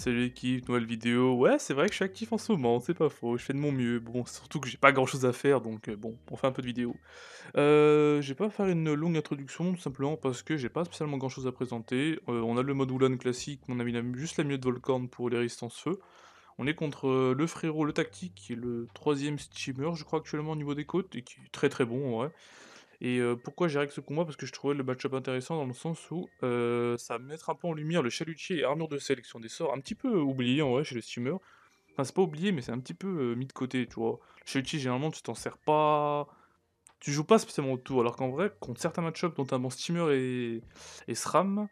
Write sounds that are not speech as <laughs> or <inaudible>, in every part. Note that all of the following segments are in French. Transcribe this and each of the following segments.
Salut l'équipe, nouvelle vidéo. Ouais, c'est vrai que je suis actif en ce moment, c'est pas faux, je fais de mon mieux. Bon, surtout que j'ai pas grand chose à faire, donc euh, bon, on fait un peu de vidéo. Euh, je vais pas faire une longue introduction, tout simplement parce que j'ai pas spécialement grand chose à présenter. Euh, on a le mode Wulan classique, on a mis juste la mieux de Volcorn pour les résistances feu. On est contre le frérot, le tactique, qui est le troisième steamer, je crois, actuellement au niveau des côtes, et qui est très très bon Ouais. Et euh, pourquoi j'ai avec ce combat Parce que je trouvais le match-up intéressant dans le sens où euh, ça va mettre un peu en lumière le chalutier et armure de sélection des sorts, un petit peu oublié en vrai chez le steamer. Enfin, c'est pas oublié, mais c'est un petit peu euh, mis de côté, tu vois. Le chalutier, généralement, tu t'en sers pas. Tu joues pas spécialement tour, alors qu'en vrai, contre certains match-up dont un steamer et, et SRAM,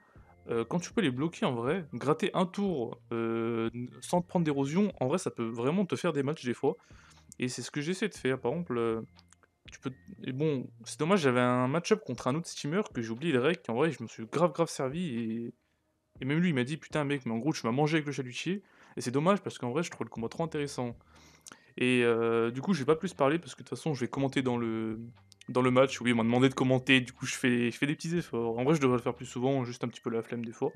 quand tu peux les bloquer en vrai, gratter un tour sans te prendre d'érosion, en vrai, ça peut vraiment te faire des matchs des fois. Et c'est ce que j'essaie de faire. Par exemple, tu peux. Et bon, c'est dommage, j'avais un match-up contre un autre steamer que j'ai oublié les règles. En vrai, je me suis grave, grave servi. Et, et même lui, il m'a dit Putain, mec, mais en gros, tu m'as mangé avec le chalutier. Et c'est dommage parce qu'en vrai, je trouve le combat trop intéressant. Et euh, du coup, je vais pas plus parler parce que de toute façon, je vais commenter dans le, dans le match. Oui, on m'a demandé de commenter. Du coup, je fais, je fais des petits efforts. En vrai, je devrais le faire plus souvent, juste un petit peu la flemme des fois.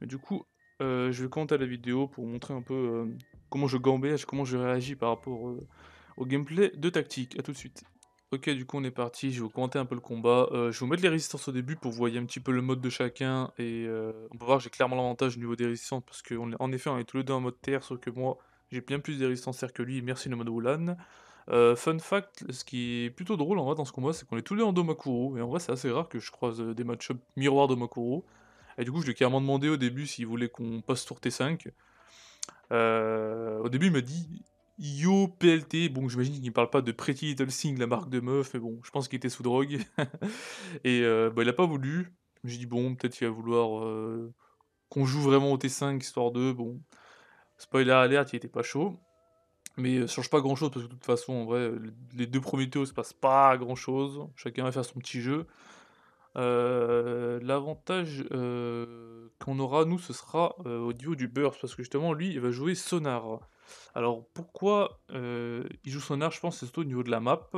Mais du coup, euh, je vais commenter la vidéo pour montrer un peu euh, comment je gambège, comment je réagis par rapport au gameplay de tactique. A tout de suite. Ok, du coup, on est parti. Je vais vous commenter un peu le combat. Euh, je vais vous mettre les résistances au début pour voir voyez un petit peu le mode de chacun. Et euh, on peut voir, j'ai clairement l'avantage au niveau des résistances parce qu'en effet, on est tous les deux en mode terre, sauf que moi, j'ai bien plus de résistances terre que lui. Merci le mode Wulan. Euh, fun fact, ce qui est plutôt drôle en vrai dans ce combat, c'est qu'on est tous les deux en Domakuro. Et en vrai, c'est assez rare que je croise des match-up miroir Domakuro. Et du coup, je lui ai carrément demandé au début s'il voulait qu'on passe tour T5. au début, il m'a dit Yo PLT, bon j'imagine qu'il ne parle pas de Pretty Little Thing, la marque de meuf, mais bon, je pense qu'il était sous drogue. <laughs> et euh, bah, il n'a pas voulu. J'ai dit bon, peut-être qu'il va vouloir euh, qu'on joue vraiment au T5, histoire de, bon. Spoiler alerte, il était pas chaud. Mais euh, ça change pas grand chose parce que de toute façon, en vrai, les deux premiers tours se passe pas grand chose. Chacun va faire son petit jeu. Euh, l'avantage euh, qu'on aura, nous, ce sera euh, au niveau du Burst, parce que justement, lui, il va jouer Sonar. Alors, pourquoi il joue Sonar Je pense c'est surtout au niveau de la map.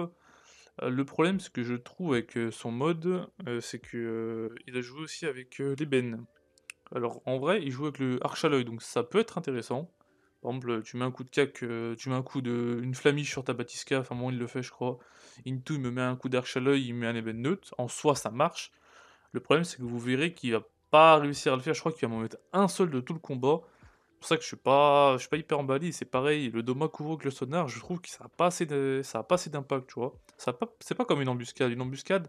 Le problème, ce que je trouve avec son mode, c'est que il a joué aussi avec l'ébène. Alors, en vrai, il joue avec le Archaloid, donc ça peut être intéressant. Par exemple, tu mets un coup de cac, euh, tu mets un coup de, une flamiche sur ta batisca, enfin moi, il le fait, je crois. Into, il me met un coup d'arche à l'œil, il met un ébène neutre. En soi, ça marche. Le problème, c'est que vous verrez qu'il va pas réussir à le faire. Je crois qu'il va m'en mettre un seul de tout le combat. C'est pour ça que je suis pas, je suis pas hyper emballé. C'est pareil, le Doma couvre que le sonar, je trouve que ça a pas assez ça a pas assez d'impact, tu vois. Ça pas, c'est pas comme une embuscade. Une embuscade,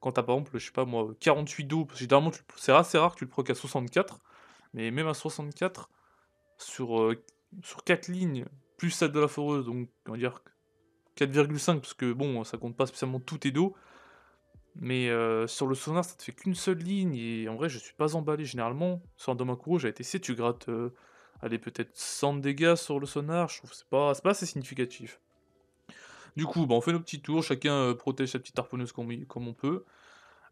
quand t'as par exemple, je sais pas moi, 48 dos, parce que généralement, c'est assez rare que tu le proc à 64, mais même à 64, sur euh, sur 4 lignes, plus celle de la foreuse, donc on va dire 4,5, parce que bon, ça compte pas spécialement tout et dos. Mais euh, sur le sonar, ça te fait qu'une seule ligne, et en vrai, je suis pas emballé. Généralement, sur un Domakuro, j'ai testé, tu grattes, euh, aller peut-être 100 dégâts sur le sonar, je trouve que c'est pas, assez significatif. Du coup, bah, on fait nos petits tours, chacun euh, protège sa petite harponneuse comme on peut.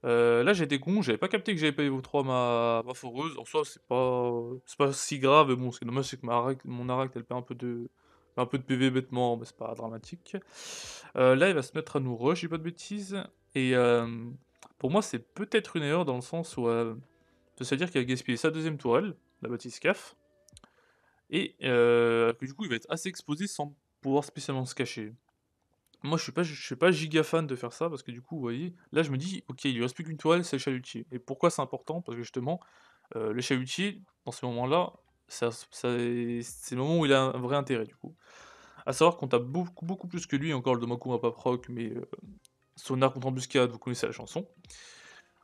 Euh, là là, j'étais con, j'avais pas capté que j'avais payé vos 3 ma foreuse. En soi, c'est pas pas si grave, bon, ce qui est dommage, c'est que mon arak, elle perd un peu de un peu de PV bêtement, mais c'est pas dramatique. Euh, là, il va se mettre à nous rush, j'ai pas de bêtises et euh, pour moi, c'est peut-être une erreur dans le sens où, ça c'est-à-dire qu'il a gaspillé sa deuxième tourelle, la bâtisse caf, et du coup, il va être assez exposé sans pouvoir spécialement se cacher. Moi, je suis pas, je suis pas giga fan de faire ça parce que du coup, vous voyez, là, je me dis, ok, il lui reste plus qu'une toile, c'est le chalutier. Et pourquoi c'est important Parce que justement, euh, le le chalutier, dans ce moment là c'est le moment où il a un vrai intérêt du coup. À savoir qu'on tape beaucoup, beaucoup plus que lui, encore le Domaku à Paproc, mais son euh, Sonar contre Embuscade, vous connaissez la chanson.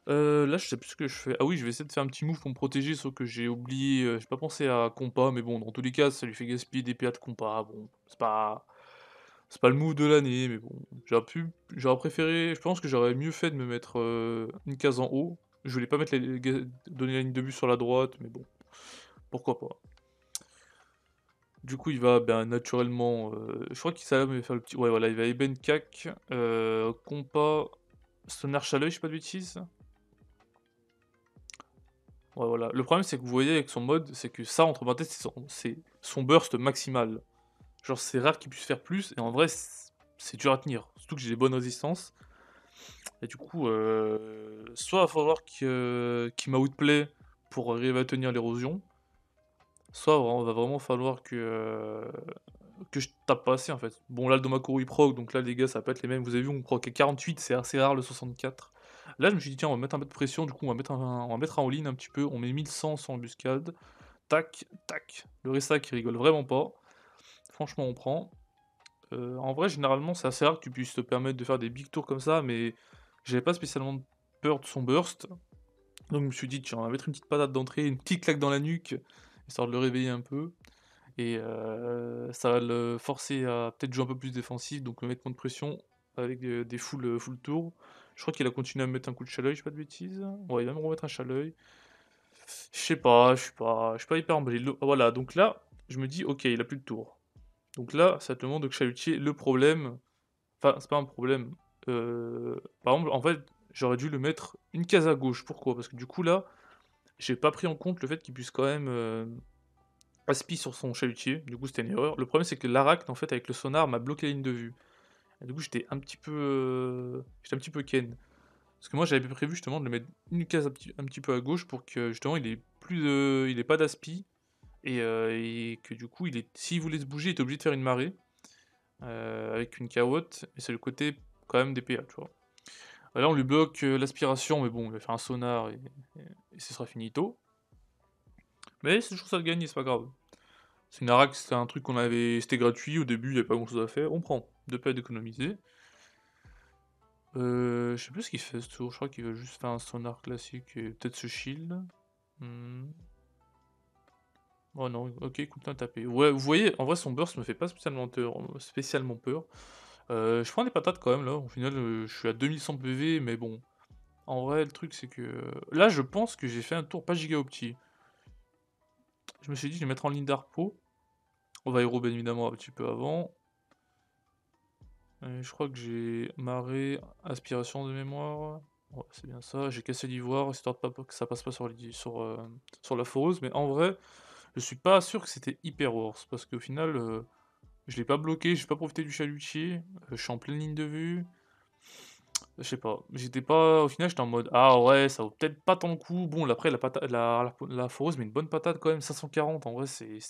Euh, là, je sais plus ce que je fais. Ah oui, je vais essayer de faire un petit move pour me protéger, sauf que j'ai oublié, j'ai pas pensé à compa mais bon, dans tous les cas, ça lui fait gaspiller des PA de compa Bon, c'est pas c'est pas le move de l'année, mais bon, j'aurais préféré, je pense que j'aurais mieux fait de me mettre euh, une case en haut. Je voulais pas mettre les, donner la ligne de but sur la droite, mais bon, pourquoi pas. Du coup, il va ben, naturellement. Euh, je crois qu'il va faire le petit. Ouais, voilà, il va Eben Compa, Sonar je sais pas de bêtises. Ouais, voilà. Le problème, c'est que vous voyez avec son mode, c'est que ça, entre parenthèses, c'est son burst maximal. Genre, c'est rare qu'il puisse faire plus. Et en vrai, c'est dur à tenir. Surtout que j'ai les bonnes résistances. Et du coup, euh, soit il va falloir qu'il m'outplay pour arriver à tenir l'érosion. Soit on va vraiment falloir que, euh, que je tape pas assez en fait. Bon, là, le cour il proc, donc là, les gars, ça peut être les mêmes. Vous avez vu, on à 48, c'est assez rare le 64. Là, je me suis dit, tiens, on va mettre un peu de pression. Du coup, on va mettre un, on va mettre un all-in un petit peu. On met 1100 sans embuscade. Tac, tac. Le Ressa qui rigole vraiment pas. Franchement, on prend. Euh, en vrai, généralement, ça sert que tu puisses te permettre de faire des big tours comme ça, mais j'avais pas spécialement peur de son burst. Donc je me suis dit, tiens, on va mettre une petite patate d'entrée, une petite claque dans la nuque, histoire de le réveiller un peu. Et euh, ça va le forcer à peut-être jouer un peu plus défensif, donc le mettre de pression avec des, full, full tours. Je crois qu'il a continué à me mettre un coup de chaleuil, je sais pas de bêtises. Ouais, il va me remettre un chaleuil. Je sais pas, je suis pas, je suis pas hyper emballé. Voilà, donc là, je me dis, ok, il a plus de tour. Donc là, ça te demande que Chalutier, le problème, enfin, c'est pas un problème. Euh, par exemple, en fait, j'aurais dû le mettre une case à gauche. Pourquoi Parce que du coup, là, j'ai pas pris en compte le fait qu'il puisse quand même euh, aspi sur son chalutier. Du coup, c'était une erreur. Le problème, c'est que l'aracne, en fait, avec le sonar, m'a bloqué la ligne de vue. du coup, j'étais un petit peu. Euh, j'étais un petit peu ken. Parce que moi, j'avais prévu justement de le mettre une case un petit, peu à gauche pour que justement, il plus il ait pas d'aspi euh, et, que du coup, il est, s'il voulait se bouger, il était obligé de faire une marée euh, avec une carotte, et c'est le côté quand même des PA, tu vois. Là, on lui bloque euh, l'aspiration, mais bon, il va faire un sonar et, ce sera finito. Mais c'est toujours ça le gagner, c'est pas grave. C'est une araque, c'est un truc qu'on avait. C'était gratuit, au début, il n'y avait pas grand chose à faire. On prend. Deux pas d'économiser. Euh, je sais plus ce qu'il fait ce tour, je crois qu'il veut juste faire un sonar classique et peut-être ce shield. Hmm. Oh non, ok, coup de tapé. Ouais, vous voyez, en vrai, son burst me fait pas spécialement peur. Spécialement peur. Euh, je prends des patates quand même, là. Au final, euh, je suis à 2100 PV, mais bon. En vrai, le truc, c'est que. Euh, là, je pense que j'ai fait un tour pas giga opti. Je me suis dit, je vais mettre en ligne d'arpo. On va y bien évidemment, un petit peu avant. je crois que j'ai marré... aspiration de mémoire. c'est bien ça. J'ai cassé l'ivoire, histoire que ça passe pas sur, sur la foreuse. Mais en vrai, je suis pas sûr que c'était hyper worse parce qu'au final, euh, je l'ai pas bloqué, j'ai pas profité du chalutier, euh, je suis en pleine ligne de vue. Je sais pas, j'étais pas. Au final, j'étais en mode Ah ouais, ça vaut peut-être pas tant le coup. Bon, après, la, patate, la, la, foreuse, mais une bonne patate quand même, 540, en vrai, c'est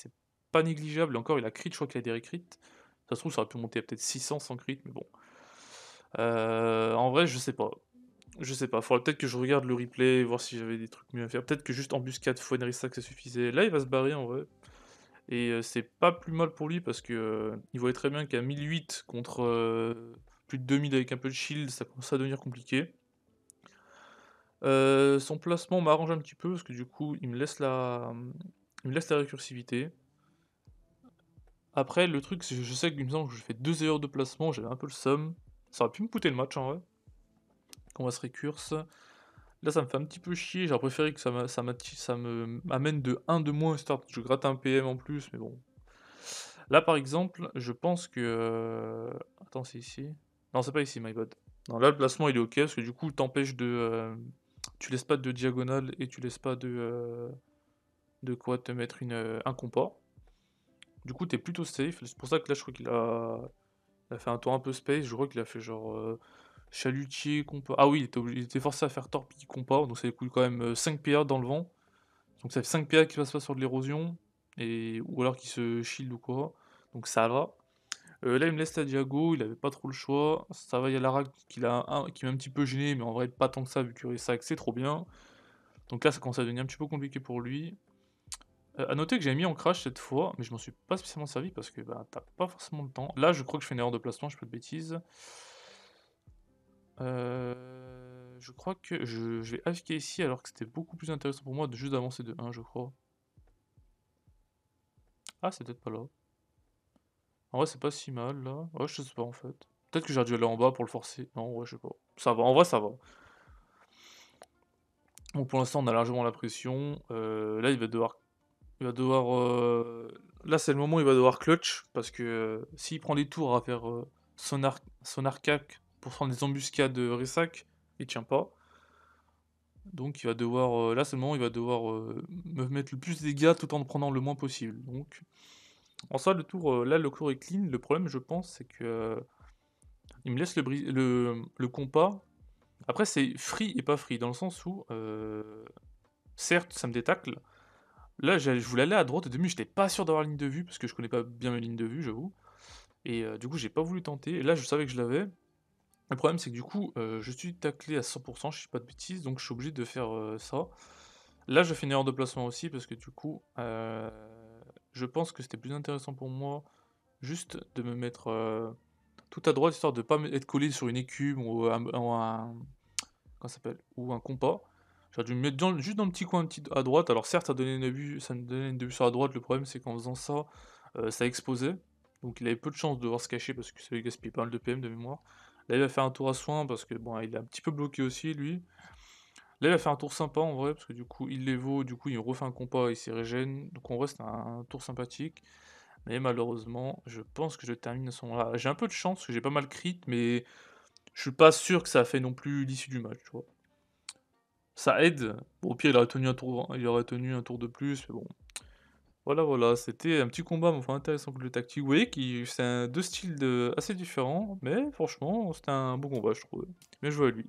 pas négligeable. Et Encore, il a crit, je crois qu'il a des récrits. Ça se trouve, ça aurait pu monter à peut-être 600 sans crit, mais bon. Euh, en vrai, je sais pas. Je sais pas, faudrait peut-être que je regarde le replay, voir si j'avais des trucs mieux à faire. Peut-être que juste embuscade fois que ça suffisait. Là, il va se barrer en vrai. Et euh, c'est pas plus mal pour lui parce que euh, il voyait très bien qu'à 1008 contre euh, plus de 2000 avec un peu de shield, ça commence à devenir compliqué. son placement m'arrange un petit peu parce que du coup il me laisse la, il laisse la récursivité. Après le truc, je sais que me semble que je fais deux erreurs de placement, j'avais un peu le somme. Ça aurait pu me coûter le match en vrai qu'on va se récurse. Là, ça me fait un petit peu chier. J'aurais préféré que ça m'amène de 1 de moins, histoire je gratte un PM en plus, mais bon. Là, par exemple, je pense que. Euh, attends, c'est ici. Non, c'est pas ici, my bad. Non, là, le placement, il est ok, parce que du coup, t'empêches de. Euh, tu laisses pas de diagonale et tu laisses pas de. Euh, de quoi te mettre une... un comport. Du coup, tu es plutôt safe. C'est pour ça que là, je crois qu'il a... fait un tour un peu space. Je crois qu'il a fait genre Chalutier, Compa. Ah oui, il était, forcé à faire Torpille, Compa. Donc ça coûte quand même 5 euh, PA dans le vent. Donc ça fait 5 PA qui passe pas sur de l'érosion. Et... Ou alors qui se shield ou quoi. Donc ça va. Euh, là, il me laisse la Diago, il avait pas trop le choix. Ça va, il y a Lara qui m'a un, petit peu gêné, mais en vrai, pas tant que ça, vu que ça c'est trop bien. Donc là, ça commence à devenir un petit peu compliqué pour lui. A euh, à noter que j'ai mis en crash cette fois, mais je m'en suis pas spécialement servi parce que bah, t'as pas forcément le temps. Là, je crois que je fais une erreur de placement, je fais de bêtises. Euh, je crois que je, vais AFK ici alors que c'était beaucoup plus intéressant pour moi de juste avancer de 1 je crois. Ah c'est peut-être pas là. En vrai c'est pas si mal là. je sais pas en fait. Peut-être que j'aurais dû aller en bas pour le forcer. Non ouais je sais pas. Ça va, en vrai ça va. Donc pour l'instant on a largement la pression. Euh, là il va devoir... Il va devoir... Euh, là c'est le moment où il va devoir clutch parce que s'il prend des tours à faire son, arc son pour prendre des embuscades de Ressac, il tient pas. Donc il va devoir, euh, là seulement, il va devoir euh, me mettre le plus de dégâts tout en prenant le moins possible. Donc en soi, le tour, euh, là le cours est clean. Le problème, je pense, c'est que il me laisse le, compas. Après, c'est free et pas free, dans le sens où, certes, ça me détacle. Là, je voulais aller à droite, au début, j'étais pas sûr d'avoir la ligne de vue, parce que je connais pas bien mes lignes de vue, j'avoue. Et du coup, j'ai pas voulu tenter. Et là, je savais que je l'avais. Le problème, c'est que du coup, euh, je suis taclé à 100%, je suis pas de bêtises, donc je suis obligé de faire euh, ça. Là, je fais une erreur de placement aussi, parce que du coup, euh, je pense que c'était plus intéressant pour moi juste de me mettre tout à droite, histoire de pas être collé sur une écume ou un, s'appelle, ou un compas. J'aurais dû me mettre juste dans le petit coin à droite. Alors certes, ça, donnait une ça me donnait une début sur la droite. Le problème, c'est qu'en faisant ça, ça exposait. Donc il avait peu de chances de voir se cacher parce que ça gaspillait pas mal de PM de mémoire. Là, il va faire un tour à soin parce que bon, il est un petit peu bloqué aussi, lui. Là, il a fait un tour sympa en vrai, parce que du coup, il les vaut, du coup, il refait un compas, il s'y régène. Donc, on reste un, un tour sympathique. Mais malheureusement, je pense que je termine à ce moment-là. J'ai un peu de chance, parce que j'ai pas mal crit, mais je suis pas sûr que ça a fait non plus l'issue du match, Ça aide. Bon, au pire, il aurait tenu un tour, il aurait tenu un tour de plus, mais bon, voilà, voilà, c'était un petit combat, enfin intéressant que le tactique. Vous voyez c'est deux styles assez différents, mais franchement, c'était un bon combat, je trouve. Bien joué à lui.